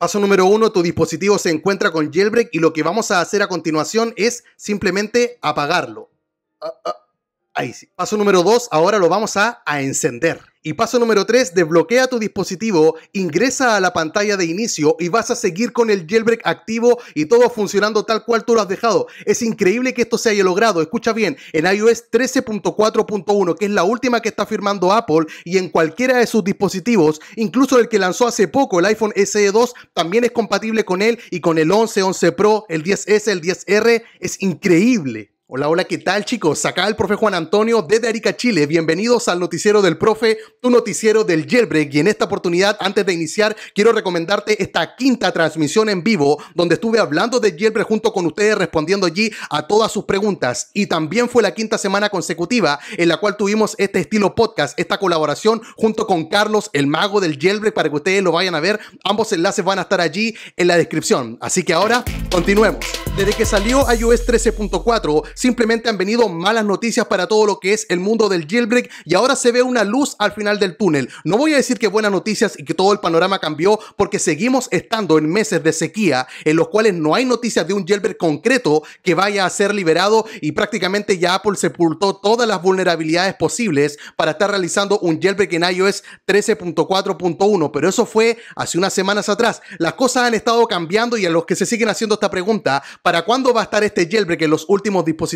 Paso número uno, tu dispositivo se encuentra con jailbreak y lo que vamos a hacer a continuación es simplemente apagarlo. Ah, ah, Paso número 2, ahora lo vamos a, a encender. Y paso número 3, desbloquea tu dispositivo, ingresa a la pantalla de inicio y vas a seguir con el jailbreak activo y todo funcionando tal cual tú lo has dejado. Es increíble que esto se haya logrado. Escucha bien, en iOS 13.4.1, que es la última que está firmando Apple, y en cualquiera de sus dispositivos, incluso el que lanzó hace poco, el iPhone SE 2, también es compatible con él y con el 11, 11 Pro, el 10S, el 10R. Es increíble. Hola, hola, ¿qué tal chicos? Acá el profe Juan Antonio desde Arica, Chile. Bienvenidos al noticiero del profe, tu noticiero del jailbreak. Y en esta oportunidad, antes de iniciar, quiero recomendarte esta quinta transmisión en vivo donde estuve hablando de jailbreak junto con ustedes, respondiendo allí a todas sus preguntas. Y también fue la quinta semana consecutiva en la cual tuvimos este estilo podcast, esta colaboración junto con Carlos, el mago del jailbreak, para que ustedes lo vayan a ver. Ambos enlaces van a estar allí en la descripción. Así que ahora, continuemos. Desde que salió iOS 13.4, Simplemente han venido malas noticias para todo lo que es el mundo del jailbreak y ahora se ve una luz al final del túnel. No voy a decir que buenas noticias y que todo el panorama cambió porque seguimos estando en meses de sequía en los cuales no hay noticias de un jailbreak concreto que vaya a ser liberado y prácticamente ya Apple sepultó todas las vulnerabilidades posibles para estar realizando un jailbreak en iOS 13.4.1, pero eso fue hace unas semanas atrás. Las cosas han estado cambiando y a los que se siguen haciendo esta pregunta, ¿para cuándo va a estar este jailbreak en los últimos dispositivos?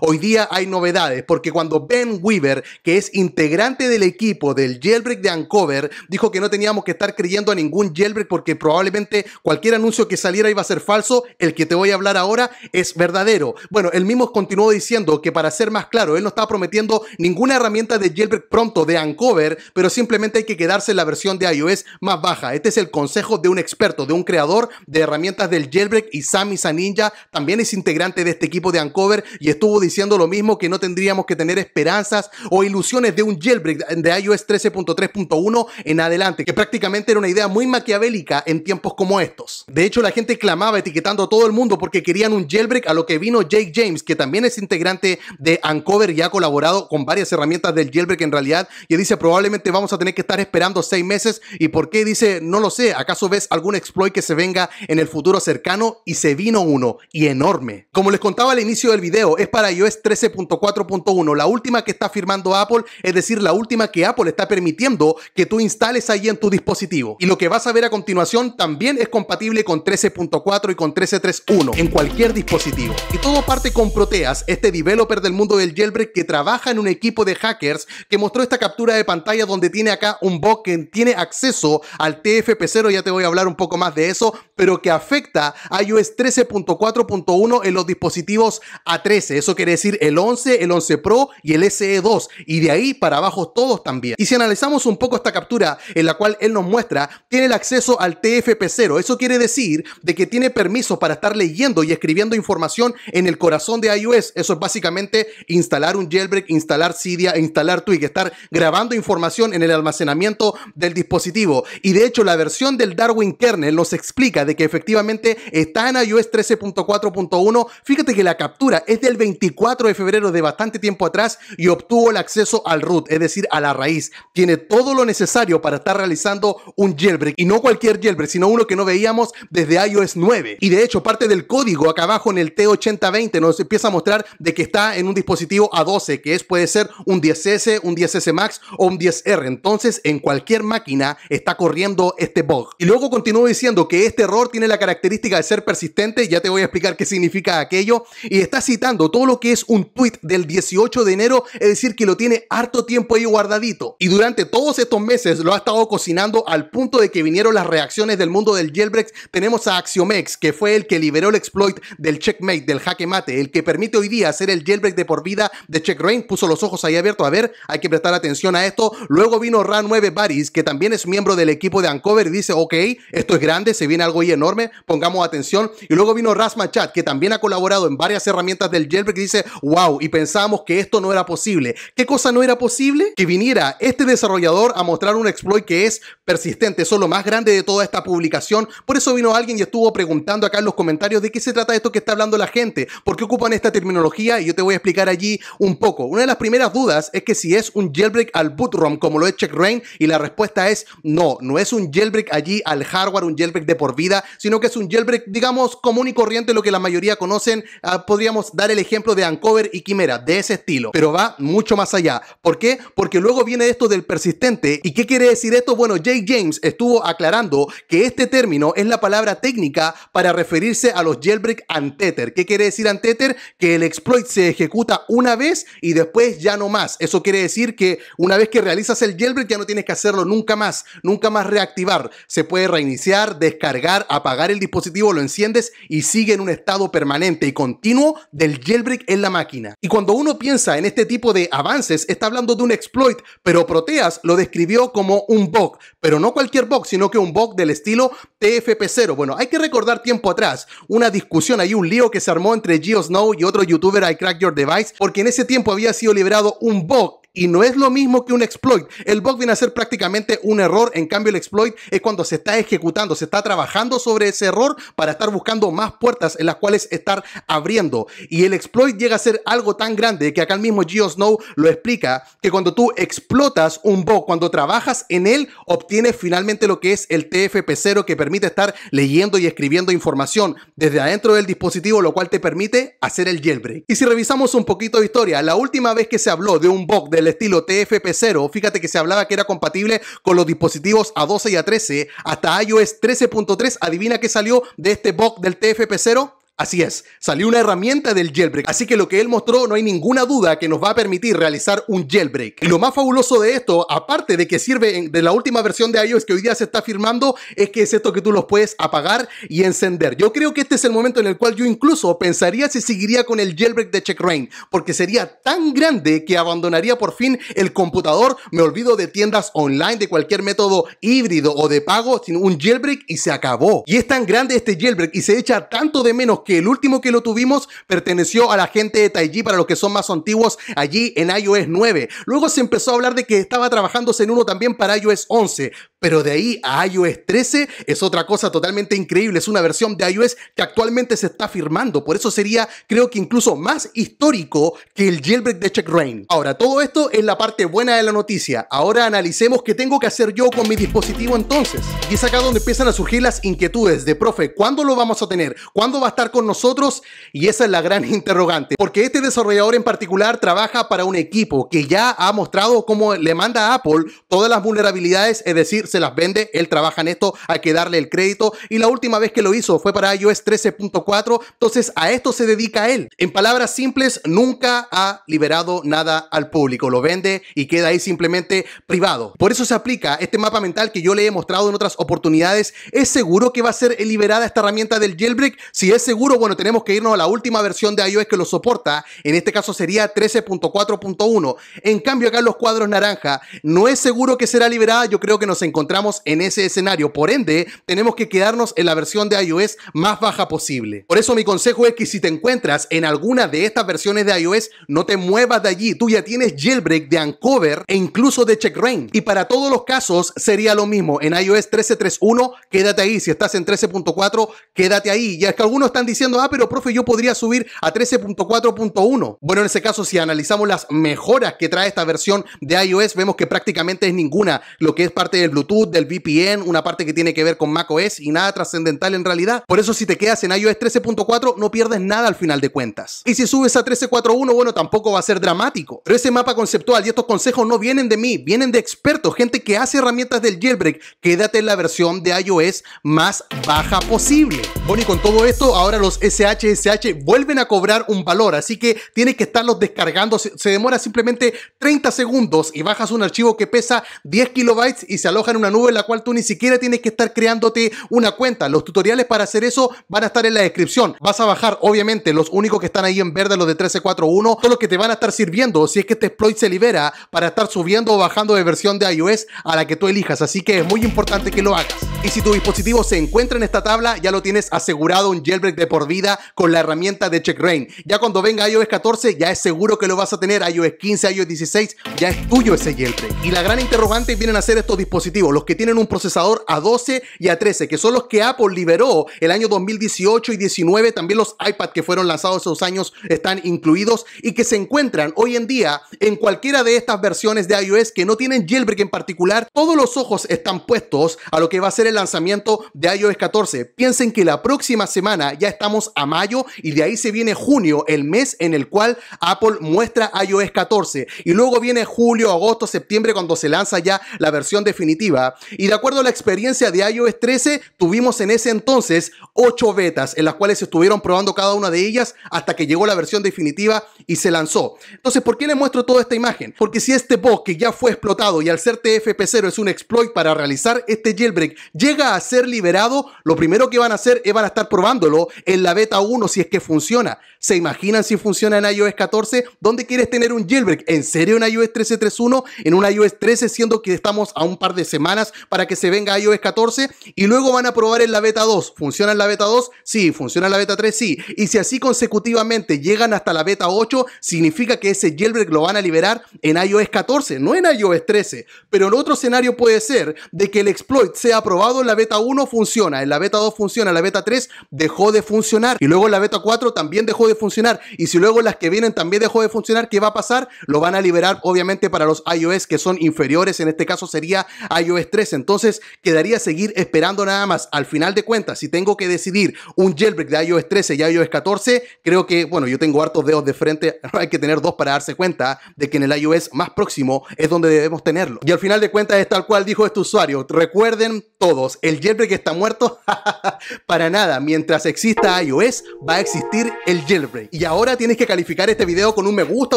hoy día hay novedades, porque cuando Ben Weaver, que es integrante del equipo del jailbreak de Ancover, dijo que no teníamos que estar creyendo a ningún jailbreak porque probablemente cualquier anuncio que saliera iba a ser falso, el que te voy a hablar ahora es verdadero. Bueno, él mismo continuó diciendo que para ser más claro, él no estaba prometiendo ninguna herramienta de jailbreak pronto de Ancover, pero simplemente hay que quedarse en la versión de iOS más baja. Este es el consejo de un experto, de un creador de herramientas del jailbreak y Sammy Saninja también es integrante de este equipo de Ancover y estuvo diciendo lo mismo que no tendríamos que tener esperanzas o ilusiones de un jailbreak de iOS 13.3.1 en adelante, que prácticamente era una idea muy maquiavélica en tiempos como estos. De hecho, la gente clamaba etiquetando a todo el mundo porque querían un jailbreak a lo que vino Jake James, que también es integrante de Ancover y ha colaborado con varias herramientas del jailbreak en realidad, y dice probablemente vamos a tener que estar esperando seis meses y por qué dice no lo sé, ¿acaso ves algún exploit que se venga en el futuro cercano? Y se vino uno y enorme. Como les contaba al inicio del video, es para iOS 13.4.1, la última que está firmando Apple, es decir, la última que Apple está permitiendo que tú instales ahí en tu dispositivo. Y lo que vas a ver a continuación también es compatible con 13.4 y con 13.3.1 en cualquier dispositivo. Y todo parte con Proteas, este developer del mundo del jailbreak que trabaja en un equipo de hackers que mostró esta captura de pantalla donde tiene acá un bot que tiene acceso al TFP0, ya te voy a hablar un poco más de eso, pero que afecta a iOS 13.4.1 en los dispositivos a 13 Eso quiere decir el 11, el 11 Pro y el SE2. Y de ahí para abajo todos también. Y si analizamos un poco esta captura en la cual él nos muestra, tiene el acceso al TFP0. Eso quiere decir de que tiene permiso para estar leyendo y escribiendo información en el corazón de iOS. Eso es básicamente instalar un jailbreak, instalar Cydia, instalar Twig, estar grabando información en el almacenamiento del dispositivo. Y de hecho, la versión del Darwin kernel nos explica de que efectivamente está en iOS 13.4.1. Fíjate que la captura es del 24 de febrero de bastante tiempo atrás y obtuvo el acceso al root, es decir, a la raíz. Tiene todo lo necesario para estar realizando un jailbreak y no cualquier jailbreak, sino uno que no veíamos desde iOS 9. Y de hecho, parte del código acá abajo en el T8020 nos empieza a mostrar de que está en un dispositivo A12, que es puede ser un 10S, un 10S Max o un 10R. Entonces, en cualquier máquina está corriendo este bug. Y luego continúo diciendo que este error tiene la característica de ser persistente, ya te voy a explicar qué significa aquello, y está todo lo que es un tweet del 18 de enero, es decir, que lo tiene harto tiempo ahí guardadito. Y durante todos estos meses lo ha estado cocinando al punto de que vinieron las reacciones del mundo del jailbreak. Tenemos a Axiomex, que fue el que liberó el exploit del checkmate, del jaque mate, el que permite hoy día hacer el jailbreak de por vida de Check Rain. Puso los ojos ahí abiertos. A ver, hay que prestar atención a esto. Luego vino ran 9 Baris, que también es miembro del equipo de ancover y dice, ok, esto es grande, se viene algo ahí enorme, pongamos atención. Y luego vino Rasma que también ha colaborado en varias herramientas del jailbreak dice, wow, y pensábamos que esto no era posible. ¿Qué cosa no era posible? Que viniera este desarrollador a mostrar un exploit que es persistente. Eso es lo más grande de toda esta publicación. Por eso vino alguien y estuvo preguntando acá en los comentarios de qué se trata esto que está hablando la gente, por qué ocupan esta terminología y yo te voy a explicar allí un poco. Una de las primeras dudas es que si es un jailbreak al bootrom como lo es check rain y la respuesta es no, no es un jailbreak allí al hardware, un jailbreak de por vida, sino que es un jailbreak digamos común y corriente, lo que la mayoría conocen, ah, podríamos dar el ejemplo de Ancover y Quimera, de ese estilo, pero va mucho más allá. ¿Por qué? Porque luego viene esto del persistente. ¿Y qué quiere decir esto? Bueno, Jay James estuvo aclarando que este término es la palabra técnica para referirse a los jailbreak antether. ¿Qué quiere decir antether? Que el exploit se ejecuta una vez y después ya no más. Eso quiere decir que una vez que realizas el jailbreak ya no tienes que hacerlo nunca más, nunca más reactivar. Se puede reiniciar, descargar, apagar el dispositivo, lo enciendes y sigue en un estado permanente y continuo de el jailbreak en la máquina. Y cuando uno piensa en este tipo de avances, está hablando de un exploit, pero Proteas lo describió como un bug, pero no cualquier bug, sino que un bug del estilo TFP0. Bueno, hay que recordar tiempo atrás una discusión, hay un lío que se armó entre GeoSnow Snow y otro youtuber, I Crack Your Device, porque en ese tiempo había sido liberado un bug y no es lo mismo que un exploit. El bug viene a ser prácticamente un error, en cambio el exploit es cuando se está ejecutando, se está trabajando sobre ese error para estar buscando más puertas en las cuales estar abriendo. Y el exploit llega a ser algo tan grande que acá el mismo GeoSnow Snow lo explica, que cuando tú explotas un bug, cuando trabajas en él, obtienes finalmente lo que es el TFP0 que permite estar leyendo y escribiendo información desde adentro del dispositivo, lo cual te permite hacer el jailbreak. Y si revisamos un poquito de historia, la última vez que se habló de un bug de el estilo TFP0, fíjate que se hablaba que era compatible con los dispositivos A12 y A13, hasta iOS 13.3, adivina qué salió de este bug del TFP0. Así es, salió una herramienta del jailbreak, así que lo que él mostró no hay ninguna duda que nos va a permitir realizar un jailbreak. Y lo más fabuloso de esto, aparte de que sirve de la última versión de iOS que hoy día se está firmando, es que es esto que tú los puedes apagar y encender. Yo creo que este es el momento en el cual yo incluso pensaría si seguiría con el jailbreak de CheckRain, porque sería tan grande que abandonaría por fin el computador, me olvido de tiendas online, de cualquier método híbrido o de pago, sin un jailbreak y se acabó. Y es tan grande este jailbreak y se echa tanto de menos que el último que lo tuvimos perteneció a la gente de Taiji para los que son más antiguos allí en iOS 9. Luego se empezó a hablar de que estaba trabajando en uno también para iOS 11. Pero de ahí a iOS 13 es otra cosa totalmente increíble. Es una versión de iOS que actualmente se está firmando. Por eso sería, creo que incluso más histórico que el jailbreak de Check Rain. Ahora, todo esto es la parte buena de la noticia. Ahora analicemos qué tengo que hacer yo con mi dispositivo entonces. Y es acá donde empiezan a surgir las inquietudes de, profe, ¿cuándo lo vamos a tener? ¿Cuándo va a estar con nosotros? Y esa es la gran interrogante. Porque este desarrollador en particular trabaja para un equipo que ya ha mostrado cómo le manda a Apple todas las vulnerabilidades, es decir, se las vende, él trabaja en esto, hay que darle el crédito. Y la última vez que lo hizo fue para iOS 13.4, entonces a esto se dedica él. En palabras simples, nunca ha liberado nada al público, lo vende y queda ahí simplemente privado. Por eso se aplica este mapa mental que yo le he mostrado en otras oportunidades. ¿Es seguro que va a ser liberada esta herramienta del jailbreak? Si es seguro, bueno, tenemos que irnos a la última versión de iOS que lo soporta. En este caso sería 13.4.1. En cambio, acá en los cuadros naranja, no es seguro que será liberada. Yo creo que nos encontramos encontramos en ese escenario. Por ende, tenemos que quedarnos en la versión de iOS más baja posible. Por eso mi consejo es que si te encuentras en alguna de estas versiones de iOS, no te muevas de allí. Tú ya tienes jailbreak de Uncover e incluso de Rain. Y para todos los casos sería lo mismo. En iOS 13.3.1, quédate ahí. Si estás en 13.4, quédate ahí. Ya es que algunos están diciendo, ah, pero profe, yo podría subir a 13.4.1. Bueno, en ese caso, si analizamos las mejoras que trae esta versión de iOS, vemos que prácticamente es ninguna. Lo que es parte del Bluetooth del VPN, una parte que tiene que ver con macOS y nada trascendental en realidad. Por eso si te quedas en iOS 13.4 no pierdes nada al final de cuentas. Y si subes a 13.4.1, bueno, tampoco va a ser dramático. Pero ese mapa conceptual y estos consejos no vienen de mí, vienen de expertos, gente que hace herramientas del jailbreak. Quédate en la versión de iOS más baja posible. Bueno, y con todo esto, ahora los SHSH vuelven a cobrar un valor, así que tienes que estarlos descargando. Se, demora simplemente 30 segundos y bajas un archivo que pesa 10 kilobytes y se aloja en una nube en la cual tú ni siquiera tienes que estar creándote una cuenta. Los tutoriales para hacer eso van a estar en la descripción. Vas a bajar, obviamente, los únicos que están ahí en verde, los de 1341, son los que te van a estar sirviendo si es que este exploit se libera para estar subiendo o bajando de versión de iOS a la que tú elijas. Así que es muy importante que lo hagas. Y si tu dispositivo se encuentra en esta tabla, ya lo tienes asegurado un jailbreak de por vida con la herramienta de CheckRain. Ya cuando venga iOS 14, ya es seguro que lo vas a tener. iOS 15, iOS 16, ya es tuyo ese jailbreak. Y la gran interrogante vienen a ser estos dispositivos los que tienen un procesador A12 y A13, que son los que Apple liberó el año 2018 y 19, también los iPad que fueron lanzados esos años están incluidos y que se encuentran hoy en día en cualquiera de estas versiones de iOS que no tienen jailbreak en particular, todos los ojos están puestos a lo que va a ser el lanzamiento de iOS 14. Piensen que la próxima semana ya estamos a mayo y de ahí se viene junio, el mes en el cual Apple muestra iOS 14 y luego viene julio, agosto, septiembre cuando se lanza ya la versión definitiva. Y de acuerdo a la experiencia de iOS 13, tuvimos en ese entonces 8 betas en las cuales estuvieron probando cada una de ellas hasta que llegó la versión definitiva y se lanzó. Entonces, ¿por qué les muestro toda esta imagen? Porque si este bug que ya fue explotado y al ser TFP0 es un exploit para realizar este jailbreak, llega a ser liberado, lo primero que van a hacer es van a estar probándolo en la beta 1 si es que funciona. ¿Se imaginan si funciona en iOS 14? ¿Dónde quieres tener un jailbreak? ¿En serio en iOS 13.3.1? ¿En un iOS 13 siendo que estamos a un par de semanas? para que se venga iOS 14 y luego van a probar en la beta 2. ¿Funciona en la beta 2? Sí. ¿Funciona en la beta 3? Sí. Y si así consecutivamente llegan hasta la beta 8, significa que ese jailbreak lo van a liberar en iOS 14, no en iOS 13. Pero el otro escenario puede ser de que el exploit sea aprobado en la beta 1, funciona, en la beta 2 funciona, en la beta 3 dejó de funcionar y luego en la beta 4 también dejó de funcionar y si luego las que vienen también dejó de funcionar, ¿qué va a pasar? Lo van a liberar obviamente para los iOS que son inferiores, en este caso sería iOS 13. Entonces, quedaría seguir esperando nada más. Al final de cuentas, si tengo que decidir un jailbreak de iOS 13 y iOS 14, creo que, bueno, yo tengo hartos dedos de frente, hay que tener dos para darse cuenta de que en el iOS más próximo es donde debemos tenerlo. Y al final de cuentas es tal cual dijo este usuario. Recuerden todos, el jailbreak está muerto para nada. Mientras exista iOS, va a existir el jailbreak. Y ahora tienes que calificar este video con un me gusta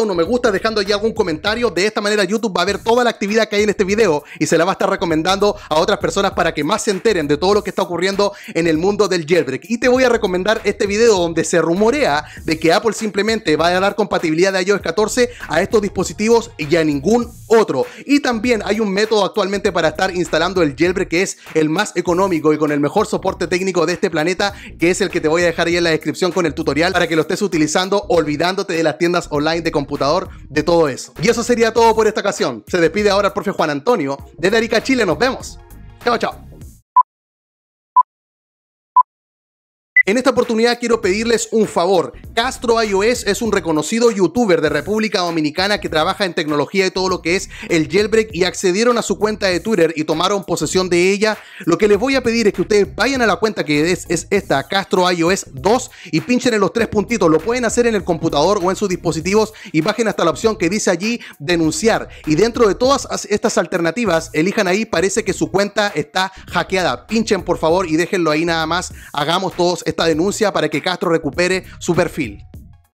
o no me gusta, dejando allí algún comentario. De esta manera YouTube va a ver toda la actividad que hay en este video y se la va a estar recomendando a otras personas para que más se enteren de todo lo que está ocurriendo en el mundo del jailbreak. Y te voy a recomendar este video donde se rumorea de que Apple simplemente va a dar compatibilidad de iOS 14 a estos dispositivos y a ningún otro. Y también hay un método actualmente para estar instalando el jailbreak que es el más económico y con el mejor soporte técnico de este planeta, que es el que te voy a dejar ahí en la descripción con el tutorial para que lo estés utilizando olvidándote de las tiendas online de computador, de todo eso. Y eso sería todo por esta ocasión. Se despide ahora el profe Juan Antonio de Arica Chile nos vemos. Chao, chao. En esta oportunidad quiero pedirles un favor. Castro iOS es un reconocido youtuber de República Dominicana que trabaja en tecnología y todo lo que es el jailbreak y accedieron a su cuenta de Twitter y tomaron posesión de ella. Lo que les voy a pedir es que ustedes vayan a la cuenta que es, es esta, Castro iOS 2, y pinchen en los tres puntitos. Lo pueden hacer en el computador o en sus dispositivos y bajen hasta la opción que dice allí denunciar. Y dentro de todas estas alternativas, elijan ahí, parece que su cuenta está hackeada. Pinchen por favor y déjenlo ahí nada más. Hagamos todos esta denuncia para que Castro recupere su perfil.